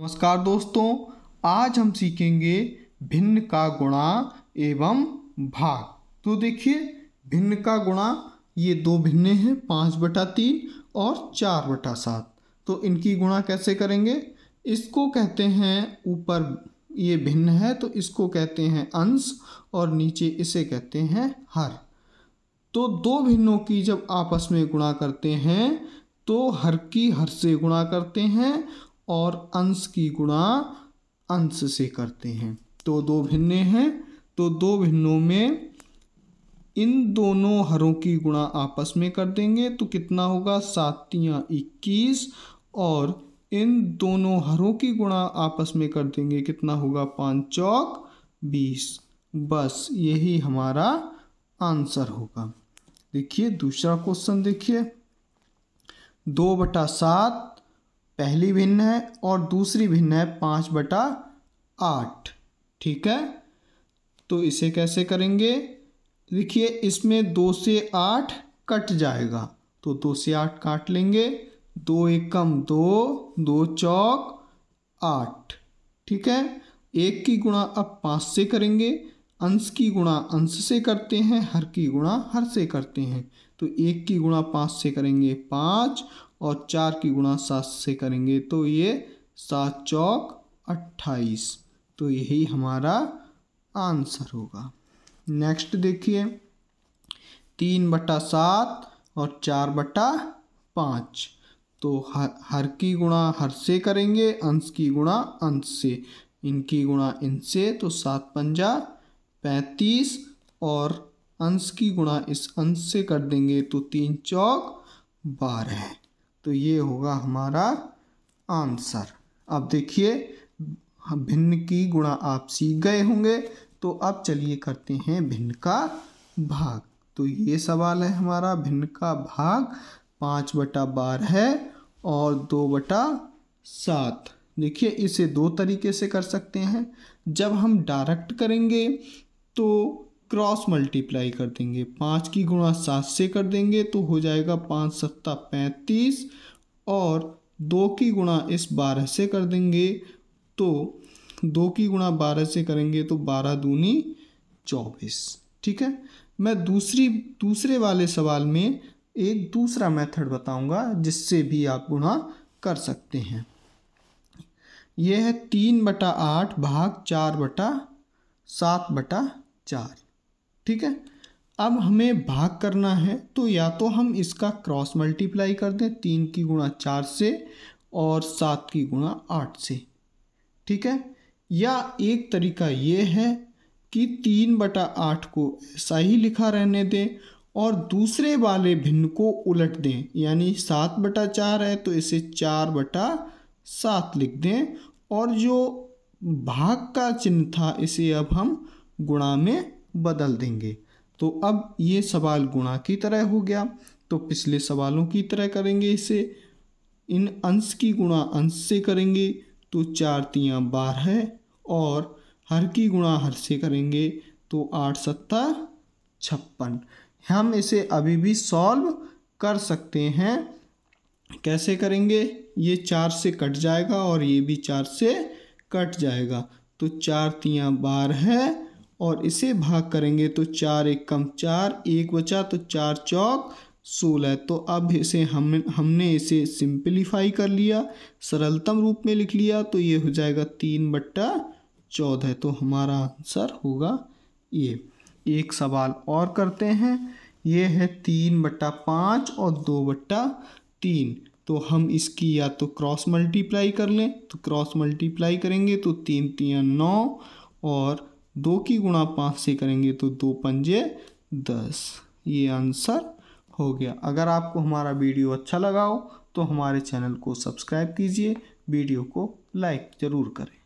नमस्कार दोस्तों आज हम सीखेंगे भिन्न का गुणा एवं भाग तो देखिए भिन्न का गुणा ये दो भिन्न हैं पाँच बटा तीन और चार बटा सात तो इनकी गुणा कैसे करेंगे इसको कहते हैं ऊपर ये भिन्न है तो इसको कहते हैं अंश और नीचे इसे कहते हैं हर तो दो भिन्नों की जब आपस में गुणा करते हैं तो हर की हर से गुणा करते हैं और अंश की गुणा अंश से करते हैं तो दो भिन्ने हैं तो दो भिन्नों में इन दोनों हरों की गुणा आपस में कर देंगे तो कितना होगा सातियाँ इक्कीस और इन दोनों हरों की गुणा आपस में कर देंगे कितना होगा पाँच चौक बीस बस यही हमारा आंसर होगा देखिए दूसरा क्वेश्चन देखिए दो बटा सात पहली भिन्न है और दूसरी भिन्न है पाँच बटा आठ ठीक है तो इसे कैसे करेंगे देखिए इसमें दो से आठ कट जाएगा तो दो से आठ काट लेंगे दो एक कम दो दो चौक आठ ठीक है एक की गुणा अब पाँच से करेंगे अंश की गुणा अंश से करते हैं हर की गुणा हर से करते हैं तो एक की गुणा पाँच से करेंगे पाँच और चार की गुणा सात से करेंगे तो ये सात चौक अट्ठाईस तो यही हमारा आंसर होगा नेक्स्ट देखिए तीन बटा सात और चार बटा पाँच तो हर हर की गुणा हर से करेंगे अंश की गुणा अंश से इनकी गुणा इनसे तो सात पंजा पैंतीस और अंश की गुणा इस अंश से कर देंगे तो तीन चौक बारह तो ये होगा हमारा आंसर अब देखिए भिन्न की गुणा आप सीख गए होंगे तो अब चलिए करते हैं भिन्न का भाग तो ये सवाल है हमारा भिन्न का भाग पाँच बटा बारह है और दो बटा सात देखिए इसे दो तरीके से कर सकते हैं जब हम डायरेक्ट करेंगे तो क्रॉस मल्टीप्लाई कर देंगे पाँच की गुणा सात से कर देंगे तो हो जाएगा पाँच सत्ता पैंतीस और दो की गुणा इस बारह से कर देंगे तो दो की गुणा बारह से करेंगे तो बारह दूनी चौबीस ठीक है मैं दूसरी दूसरे वाले सवाल में एक दूसरा मेथड बताऊंगा जिससे भी आप गुणा कर सकते हैं यह है तीन बटा आठ भाग चार बटा सात बटा चार ठीक है अब हमें भाग करना है तो या तो हम इसका क्रॉस मल्टीप्लाई कर दें तीन की गुणा चार से और सात की गुणा आठ से ठीक है या एक तरीका ये है कि तीन बटा आठ को ऐसा ही लिखा रहने दें और दूसरे वाले भिन्न को उलट दें यानी सात बटा चार है तो इसे चार बटा सात लिख दें और जो भाग का चिन्ह था इसे अब हम गुणा में बदल देंगे तो अब ये सवाल गुणा की तरह हो गया तो पिछले सवालों की तरह करेंगे इसे इन अंश की गुणा अंश से करेंगे तो चार तियाँ बारह और हर की गुणा हर से करेंगे तो आठ सत्ता छप्पन हम इसे अभी भी सॉल्व कर सकते हैं कैसे करेंगे ये चार से कट जाएगा और ये भी चार से कट जाएगा तो चार तियाँ बारह और इसे भाग करेंगे तो चार एक कम चार एक बचा तो चार चौक सोलह तो अब इसे हम हमने इसे सिंप्लीफाई कर लिया सरलतम रूप में लिख लिया तो ये हो जाएगा तीन बट्टा चौदह तो हमारा आंसर होगा ये एक सवाल और करते हैं ये है तीन बट्टा पाँच और दो बट्टा तीन तो हम इसकी या तो क्रॉस मल्टीप्लाई कर लें तो क्रॉस मल्टीप्लाई करेंगे तो तीन तीन नौ और दो की गुणा पाँच से करेंगे तो दो पंजे दस ये आंसर हो गया अगर आपको हमारा वीडियो अच्छा लगा हो तो हमारे चैनल को सब्सक्राइब कीजिए वीडियो को लाइक ज़रूर करें